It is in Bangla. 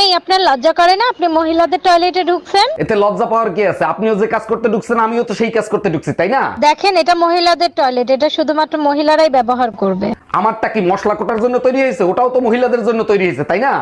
এই আপনার লজ্জা করে না আপনি মহিলাদের টয়লেটে ঢুকছেন এতে লজ্জা পাওয়ার কি আছে আপনিও যে কাজ করতে ঢুকছেন আমিও তো সেই কাজ করতে ঢুকছি তাই না দেখেন এটা মহিলাদের টয়লেট এটা শুধুমাত্র মহিলারাই ব্যবহার করবে আমারটা কি মশলা কোটার জন্য তৈরি হয়েছে ওটাও তো মহিলাদের জন্য তৈরি হয়েছে তাই না